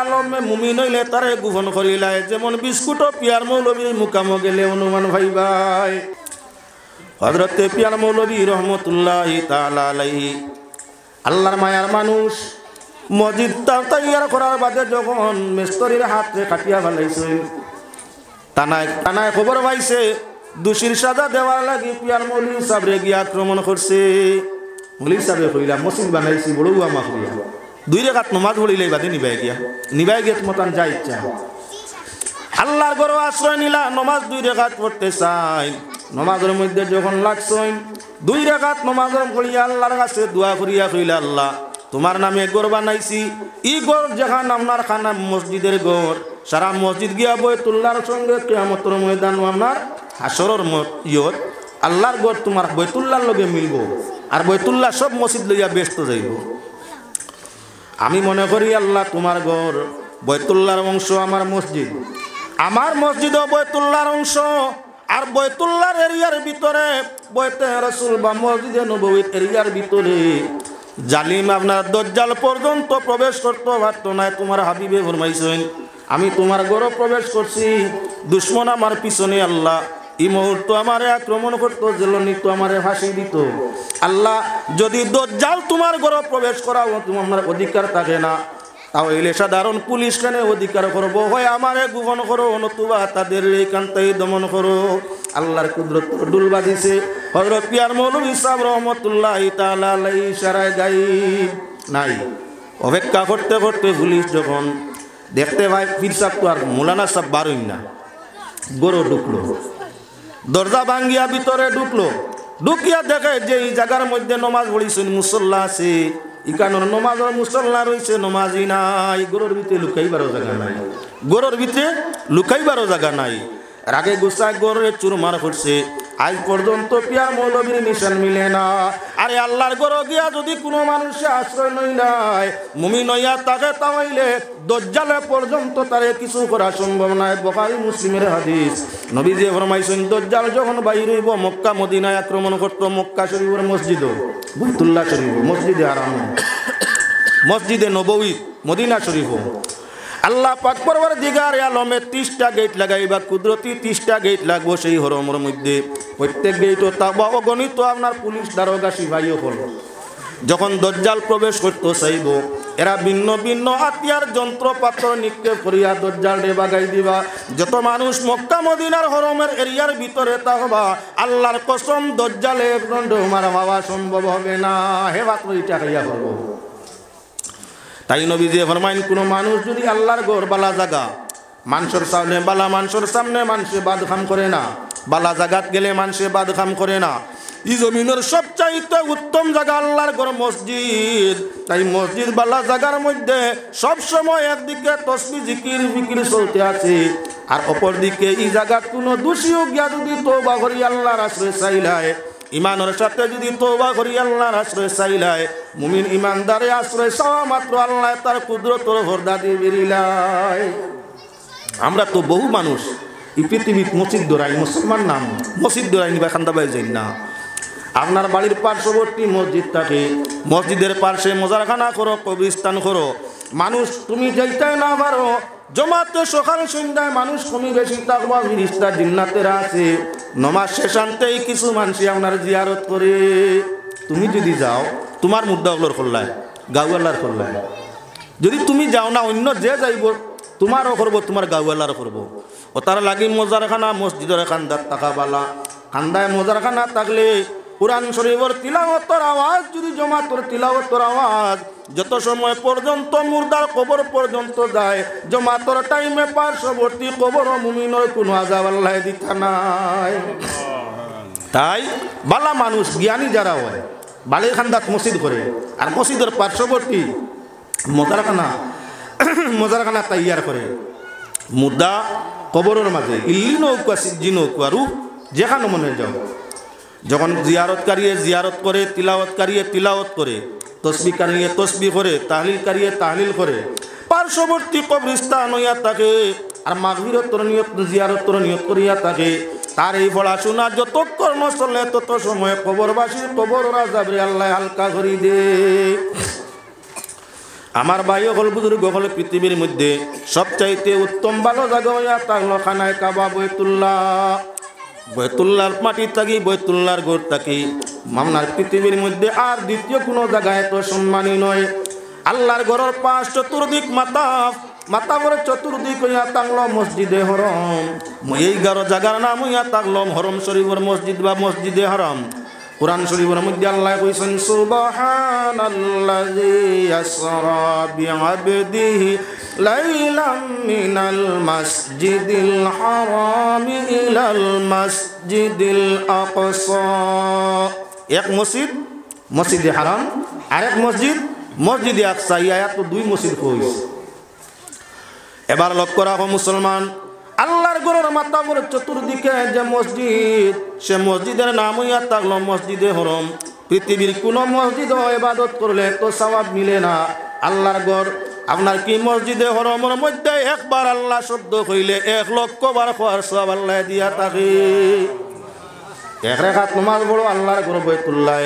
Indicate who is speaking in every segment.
Speaker 1: আলমে মুমি নইলে তারে গোপন লাই যেমন বিস্কুট পিয়ার মৌলবীর মুকাম গেলে অনুমান ভাই ভাই হজরতে পিয়ার মৌলবী রহমতুল্লাহ তালাই আল্লাহর মায়ার মানুষ মসজিদ তৈয়ার করার বাদে যখন মিস্তরির হাতে কাটিয়া ফেলাইছে তানায় তানায় খবর পাইছে দোষীর সাজা দেওয়ার লাগে পিয়ার মৌলী সাবরে গিয়ে আক্রমণ করছে মৌলী সাবরে কইলা মসজিদ বানাইছি বড়ুয়া মা কইলা দুই রেখাত নমাজ পড়িলে বাদে নিবাই গিয়া নিবাই গিয়া তোমার যা ইচ্ছা আল্লাহর গরো আশ্রয় নিলা নমাজ দুই রেখাত পড়তে চাই নমাজের মধ্যে যখন লাগছই দুই রেখাত নমাজ করিয়া আল্লাহর কাছে দোয়া করিয়া কইলা আল্লাহ তোমার নামে গোর বানাইছি ই গোর যেখান আপনার খানা মসজিদের গোর সারা মসজিদ গিয়া বই তুল্লার সঙ্গে কেয়ামতর ময়দান আপনার হাসরের ইয়ত আল্লাহর গোর তোমার বৈতুল্লার লগে মিলব আর বৈতুল্লাহ সব মসজিদ লইয়া ব্যস্ত যাইব আমি মনে করি আল্লাহ তোমার ঘর বৈতুল্লার অংশ আমার মসজিদ আমার মসজিদ বৈতুল্লার অংশ আর বৈতুল্লার এরিয়ার ভিতরে বৈতে রসুল বা মসজিদে নবীর এরিয়ার ভিতরে জালিম আপনার দজ্জাল পর্যন্ত প্রবেশ করতে পারত না তোমার হাবিবে ফরমাইছেন আমি তোমার গৌরব প্রবেশ করছি দুশ্মন আমার পিছনে আল্লাহ এই মুহূর্ত আমারে আক্রমণ করতো জেলনি তো আমারে ফাঁসি দিত আল্লাহ যদি দজ্জাল তোমার ঘর প্রবেশ করাও তোমার অধিকার থাকে না তাহলে সাধারণ পুলিশ কেনে অধিকার করবো হয় আমারে গোপন করো নতুবা তাদের এই থেকে দমন করো আল্লাহর কুদরত ডুল বাঁধিছে হজরত পিয়ার মৌলু ইসলাম রহমতুল্লাহ তালাই সারায় গাই নাই অপেক্ষা করতে করতে পুলিশ যখন দেখতে ভাই পিরসাব তো আর মোলানা সাহ বারোই না গরো ঢুকলো দরজা ভাঙ্গিয়া ভিতরে ঢুকলো ঢুকিয়া দেখে যে এই জায়গার মধ্যে নমাজ পড়িছেন মুসল্লা আছে ইকানোর নমাজর মুসল্লা রয়েছে নমাজই নাই গরুর ভিতরে লুকাইবারও জায়গা নাই গরুর ভিতরে লুকাইবারও জায়গা নাই রাগে গুসা গরুরে চুরমার করছে আজ পর্যন্ত পিয়া মৌলবীর মিশন মিলে না আরে আল্লাহর গর দিয়া যদি কোনো মানুষে আশ্রয় নই নাই মুমি নইয়া তাকে তামাইলে দজ্জালে পর্যন্ত তারে কিছু করা সম্ভব নাই বকারি মুসলিমের হাদিস নবীজি ফরমাইছেন দজ্জাল যখন বাইর হইব মক্কা মদিনায় আক্রমণ করতো মক্কা শরীফের মসজিদ বৈতুল্লাহ শরীফ মসজিদে আরাম মসজিদে নবৌ মদিনা শরীফ আল্লাহ পাক পরবার দিগার আলমে তিরিশটা গেট লাগাইবা কুদরতি তিরিশটা গেট লাগবো সেই হরমর মধ্যে প্রত্যেক গেট তা অগণিত আপনার পুলিশ দারোগা সিপাহীও হল যখন দজ্জাল প্রবেশ করতে চাইব এরা ভিন্ন ভিন্ন হাতিয়ার যন্ত্রপাত্র নিক্ষেপ করিয়া দরজাল রে বাগাই দিবা যত মানুষ মক্কা মদিনার হরমের এরিয়ার ভিতরে তা হবা আল্লাহর কসম দজ্জালে মারা হওয়া সম্ভব হবে না হে তো এটা হইয়া হবো তাই নবী যে ফরমাইন কোনো মানুষ যদি আল্লাহর গোর বালা জাগা মানুষের সামনে বালা মানুষের সামনে মানুষে বাদ খাম করে না বালা জাগাত গেলে মানুষে বাদ খাম করে না ই জমিনের সবচাইতে উত্তম জায়গা আল্লাহর ঘর মসজিদ তাই মসজিদ বালা জায়গার মধ্যে সবসময় একদিকে তসমি জিকির বিকির চলতে আছে আর অপরদিকে এই জায়গার কোনো দোষীও গিয়া যদি তো বাঘরি আল্লাহর আশ্রয় চাইলায় ইমানের সাথে যদি তোবা করি আল্লাহর আশ্রয় চাইলায় মুমিন ইমানদারে আশ্রয় চাওয়া মাত্র আল্লাহ তার কুদরতর ভরদাদি বেরিলাই আমরা তো বহু মানুষ এই পৃথিবীর মসজিদ দোরাই মুসলমান নাম মসজিদ দোরাই নিবা খান্দাবাই যাই না আপনার বাড়ির পার্শ্ববর্তী মসজিদ থাকে মসজিদের পার্শ্বে মজারখানা করো কবিস্তান করো মানুষ তুমি যাইতে না পারো জমাতে সকাল সন্ধ্যায় মানুষ কমি বেশি তাকবা ফিরিস্তা জিন্নাতেরা আছে নমাজ শেষ শেষান্তেই কিছু মানুষই আপনার জিয়ারত করে তুমি যদি যাও তোমার মুদ্রাগুলোর কল্যাণ গাউয়ালার কল্যাণ যদি তুমি যাও না অন্য যে যাইব তোমারও করব তোমার গাউয়ালার করব ও তার লাগি মজারখানা মসজিদের খান্দার টাকা বালা খান্দায় মজারখানা থাকলে কোরআন শরীফর তিলাওয়াতর আওয়াজ যদি জমাতর তিলাওয়াতর আওয়াজ যত সময় পর্যন্ত মুর্দার কবর পর্যন্ত যায় জমাতর টাইমে পার্শ্ববর্তী কবর নয় কোনো আজাব আল্লাহ নাই তাই বালা মানুষ জ্ঞানী যারা হয় বালির খান্দাত মসজিদ করে আর মসজিদের পার্শ্ববর্তী মজারখানা মজারখানা তাইয়ার করে মুদ্রা কবরের মাঝে ইল্লি নৌকা সিজি নৌকা রূপ যেখানে মনে যাও যখন জিয়ারতকারীয়ে জিয়ারত করে তিলাওয়াতকারীয়ে তিলাওয়াত করে তসবি কারিয়ে তসবি করে তাহলিল কারিয়ে তাহলিল করে পার্শ্ববর্তী কবরিস্তান হইয়া থাকে আর মাগবিরত তরণীয় জিয়ারত তরণীয় করিয়া থাকে তার এই পড়াশোনা যত কর্ম চলে তত সময় কবরবাসী কবর রাজাবরি আল্লাহ হালকা করি দে আমার ভাই হল বুজুর্গ হল পৃথিবীর মধ্যে সবচাইতে উত্তম ভালো জাগা হইয়া তাহলো খানায় কাবা বৈতুল্লাহ বৈতুল্লার মাটি থাকি বৈতুল্লার গোর থাকি মামনার পৃথিবীর মধ্যে আর দ্বিতীয় কোনো জায়গায় তো সম্মানী নয় আল্লাহর ঘরের পাঁচ চতুর্দিক মাতাফ মাতা বলে চতুর্দিক হইয়া তাংলম মসজিদে হরম এই গারো জাগার নাম হইয়া তাংলম হরম শরীফর মসজিদ বা মসজিদে হরম কোরআন শরীফের মধ্যে আল্লাহ কইছেন সুবহানাল্লাযী আসরা বিআবদিহি লাইলাম মিনাল মাসজিদিল হারাম ইলাল মাসজিদিল আকসা এক মসজিদ মসজিদ হারাম আরেক মসজিদ মসজিদ আকসা ইয়াত তো দুই মসজিদ হয়েছে এবার লক্ষ্য রাখো মুসলমান আল্লাহর গরুর মাতা করে চতুর্দিকে যে মসজিদ সে মসজিদের নাম হইয়া থাকলো মসজিদে হরম পৃথিবীর কোনো মসজিদ এবাদত করলে তো সবাব মিলে না আল্লাহর গড় আপনার কি মসজিদে হরমর মধ্যে একবার আল্লাহ শব্দ হইলে এক লক্ষ বার খোয়ার সব আল্লাহ দিয়া থাকে এক রেখাত নমাজ বড় আল্লাহর গুরু বৈতুল্লাহ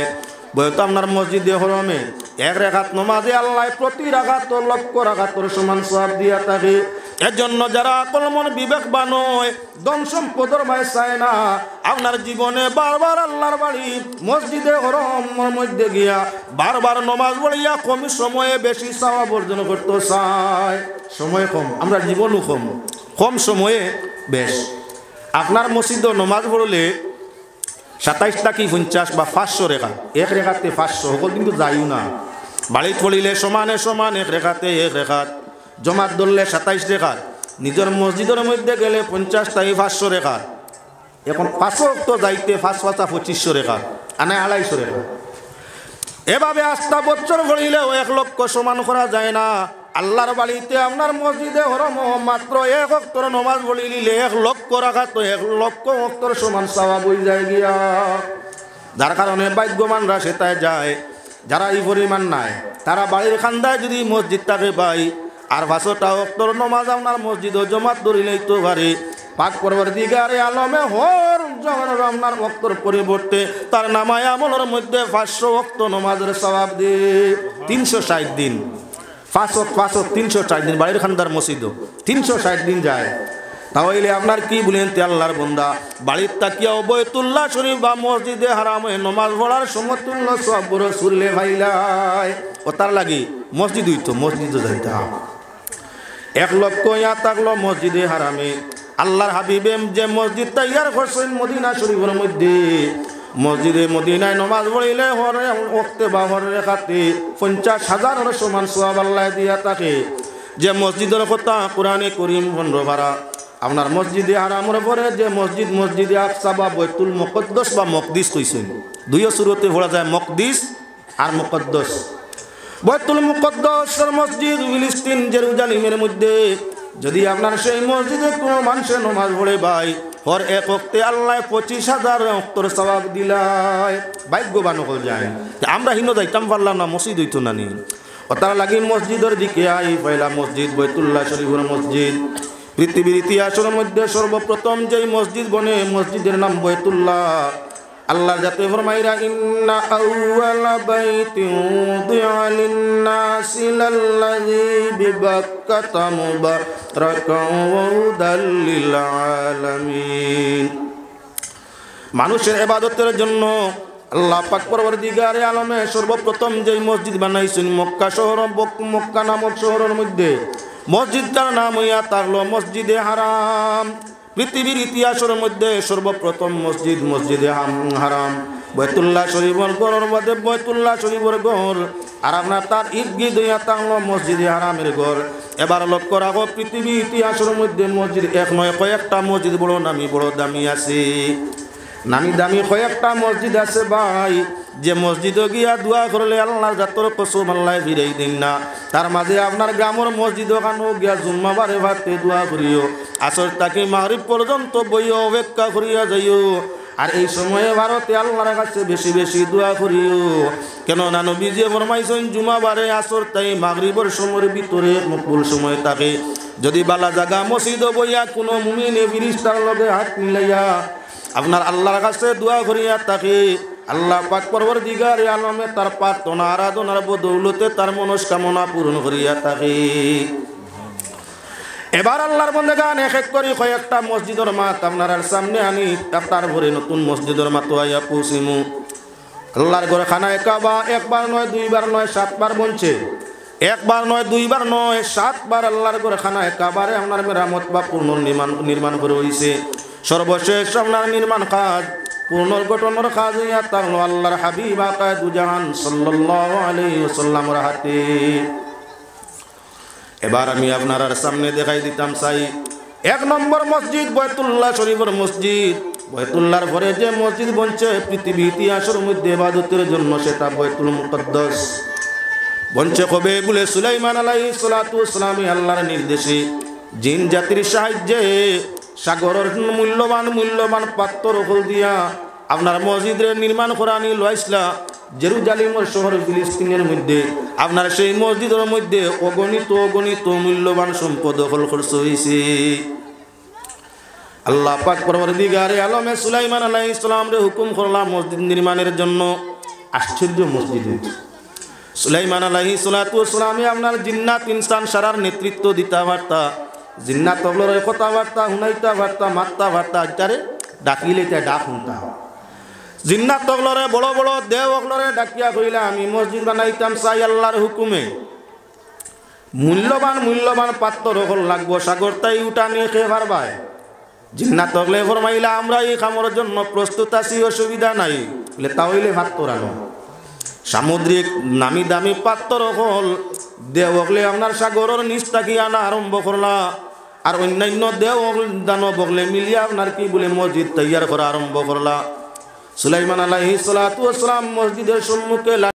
Speaker 1: বয়তো আপনার মসজিদে হরমে এক রেখাত নমাজে আল্লাহ প্রতি রাঘাত লক্ষ রাঘাতর সমান সব দিয়া থাকে এজন্য যারা কলমন বিবেক বানয় দম সম্পদর ভাই চায় না আপনার জীবনে বারবার আল্লাহর বাড়ি মসজিদে হরমর মধ্যে গিয়া বারবার নমাজ বলিয়া কম সময়ে বেশি চাওয়া বর্জন করতে চায় সময় কম আমরা জীবনও কম কম সময়ে বেশ আপনার মসজিদ নমাজ পড়লে সাতাইশটা কি পঞ্চাশ বা পাঁচশো রেখা এক রেখাতে পাঁচশো সকল কিন্তু যাইও না বাড়িত পড়িলে সমানে সমান এক রেখাতে এক রেখাত জমাত ধরলে সাতাইশ রেখার নিজের মসজিদের মধ্যে গেলে পঞ্চাশটাই পাঁচশো রেখার এখন পাঁচশো তো যাইতে পাঁচ পাঁচা পঁচিশশো রেখার আনে আড়াইশো রেখা এভাবে আস্থা বছর ভরিলেও এক লক্ষ সমান করা যায় না আল্লাহর বাড়িতে আপনার মসজিদে হরম মাত্র এক অক্টর নমাজ বলি নিলে এক লক্ষ রাখা তো এক লক্ষ অক্টর সমান সাওয়া বই যায় গিয়া যার কারণে বাদ্যমানরা সেটায় যায় যারা এই পরিমাণ নাই তারা বাড়ির খান্দায় যদি মসজিদটাকে পাই আর ভাষটা অক্টর নমাজ আপনার মসজিদ জমাত ধরিলেই তো ভারে পাক পর্বর দিগারে আলমে হর জমানোর আপনার অক্টর পরিবর্তে তার নামায় আমলের মধ্যে পাঁচশো অক্ত নমাজের সবাব দিয়ে তিনশো ষাট দিন পাঁচশো পাঁচশো তিনশো ষাট দিন বাড়ির খান্দার মসজিদ তিনশো ষাট দিন যায় তাহলে আপনার কি বলেন তে আল্লাহর বন্দা বাড়ির তাকিয়া বৈতুল্লাহ শরীফ বা মসজিদে হারাম নমাজ পড়ার সমতুল্য সব বড় সুরলে ভাইলাই ও তার লাগে মসজিদ হইতো মসজিদ যাইতাম এক লক্ষ ইয়া থাকলো মসজিদে হারামে আল্লাহর হাবিবেম যে মসজিদটা ইয়ার করছেন মদিনা শরীফের মধ্যে মসজিদে মদিনায় নমাজ বলিলে হরে ওখতে বা হরে রেখাতে পঞ্চাশ হাজার সমান সোয়াব আল্লাহ দিয়া থাকে যে মসজিদের কথা কোরআনে করিম ভন্ড ভাড়া আপনার মসজিদে আরামের পরে যে মসজিদ মসজিদে আফসা বা বৈতুল মকদ্দস বা মকদিস কইসেন দুইও সুরতে ভোলা যায় মকদিস আর মকদ্দস বৈতুল মুকদ্দসের মসজিদ ফিলিস্তিন জেরুজালিমের মধ্যে যদি আপনার সেই মসজিদে কোনো মানুষের নমাজ পড়ে ভাই হর এক অক্তে আল্লাহ পঁচিশ হাজার অক্তর সবাব দিলাই ভাগ্যবান হল যায় আমরা হিনো যাইতাম পারলাম না মসজিদ হইতো না নি তারা লাগি মসজিদের দিকে আই পয়লা মসজিদ বৈতুল্লাহ শরীফুর মসজিদ পৃথিবীর ইতিহাসের মধ্যে সর্বপ্রথম যেই মসজিদ বনে মসজিদের নাম বৈতুল্লাহ আল্লাহ জাতীয় ফরমাইরা ইন্না আউয়ালা বাইতি উদিআ লিন-নাসি লাল্লাযী বিবাক্কাতা মুবারাকাও ওয়াউদাল লিল আলামিন মানুষের ইবাদতের জন্য আল্লাহ পাক পরবর্তীকারে আলমে সর্বপ্রথম যেই মসজিদ বানাইছেন মক্কা শহর মক্কা নামক শহরের মধ্যে মসজিদটার নাম হইয়া থাকলো মসজিদে হারাম পৃথিবীর ইতিহাসের মধ্যে সর্বপ্রথম মসজিদ মসজিদে হারাম বৈতুল্লাহ শরীফর গড়ের মধ্যে বৈতুল্লাহ শরীফর গড় আর আপনার তার ঈদগি দইয়া তাঙ্গ মসজিদে হারামের গড় এবার লক্ষ্য রাখো পৃথিবী ইতিহাসের মধ্যে মসজিদ এক নয় কয়েকটা মসজিদ বড় নামি বড় দামি আছে নামি দামি কয়েকটা মসজিদ আছে ভাই যে মসজিদে গিয়া দোয়া করলে আল্লাহ জাতর কসম আল্লাহ ফিরেই দিন না তার মাঝে আপনার গ্রামের মসজিদ ওখানেও গিয়া বারে ভাতে দোয়া করিও আসর তাকে মাহরিব পর্যন্ত বইও অপেক্ষা করিয়া যাইও আর এই সময়ে ভারতে আল্লাহর কাছে বেশি বেশি দোয়া করিও কেন না নবী যে ফরমাইছেন বারে আসর তাই মাগরিবর সময়ের ভিতরে মকবুল সময় তাকে যদি বালা জাগা মসজিদ বইয়া কোনো মুমিনে তার লগে হাত মিলাইয়া আপনার আল্লাহর কাছে দোয়া করিয়া তাকে আল্লাহ পাক পর্বর দিগার আলমে তার প্রার্থনা আরাধনার বদৌলতে তার মনস্কামনা পূরণ করিয়া থাকে এবার আল্লাহর বন্ধে গান এক এক করি কয়েকটা মসজিদের মাত আপনার সামনে আনি তার ভরে নতুন মসজিদের মাত আইয়া পৌঁছিমু আল্লাহর ঘরে খানা একা একবার নয় দুইবার নয় সাতবার বনছে একবার নয় দুইবার নয় সাতবার আল্লাহর ঘরে খানা একাবারে আপনার মেরামত বা পূর্ণ নির্মাণ নির্মাণ করে হয়েছে সর্বশেষ আপনার নির্মাণ কাজ পুনর্গঠনের কাজ আল্লাহর হাবিব আকায় দুজান সাল্লাল্লাহু হাতে এবার আমি আপনার সামনে দেখাই দিতাম সাই এক নম্বর মসজিদ বয়তুল্লাহ শরীফের মসজিদ বয়তুল্লাহর ভরে যে মসজিদ বনছে পৃথিবী ইতিহাসের মধ্যে বাদতের জন্য সেটা বয়তুল মুকদ্দস বনছে কবে বলে সুলাইমান আলাই সালাতু সালামে আল্লাহর নির্দেশে জিন জাতির সাহায্যে সাগরের মূল্যবান মূল্যবান পাত্র হল দিয়া আপনার মসজিদের নির্মাণ করা নি লইসলা জেরুজালিমর শহর ফিলিস্তিনের মধ্যে আপনার সেই মসজিদের মধ্যে অগণিত অগণিত মূল্যবান সম্পদ হল খরচ হয়েছে আল্লাহ পাক দিগারে আলমে সুলাইমান আলাই ইসলামরে হুকুম করলাম মসজিদ নির্মাণের জন্য আশ্চর্য মসজিদ সুলাইমান আলাহি সুলাতু সুলামে আপনার জিন্নাত ইনসান সারার নেতৃত্ব দিতা বার্তা জিন্নাত তবলর বার্তা শুনাইতা বার্তা মাত্তা বার্তা ইত্যাদি এটা ডাক শুনতা জিন্নাত তগলরে বড় বড় দেব অগলরে ডাকিয়া কইলা আমি মসজিদ বানাইতাম চাই আল্লাহর হুকুমে মূল্যবান মূল্যবান পাত্র হল লাগবো সাগর তাই উঠা নিয়ে খেয়ে ভারবায় জিন্নাত তগলে ফরমাইলে আমরা এই খামর জন্য প্রস্তুত আছি অসুবিধা নাই তাহলে ভাত করানো সামুদ্রিক নামি দামি পাত্র হল দেহ আপনার সাগরের নিচ থাকি আনা আরম্ভ করলা আর অন্যান্য দেহ দান বগলে মিলিয়ে আপনার কি বলে মসজিদ তৈয়ার করা আরম্ভ করলা সুলাইমান আলাহি সালাম মসজিদের সম্মুখে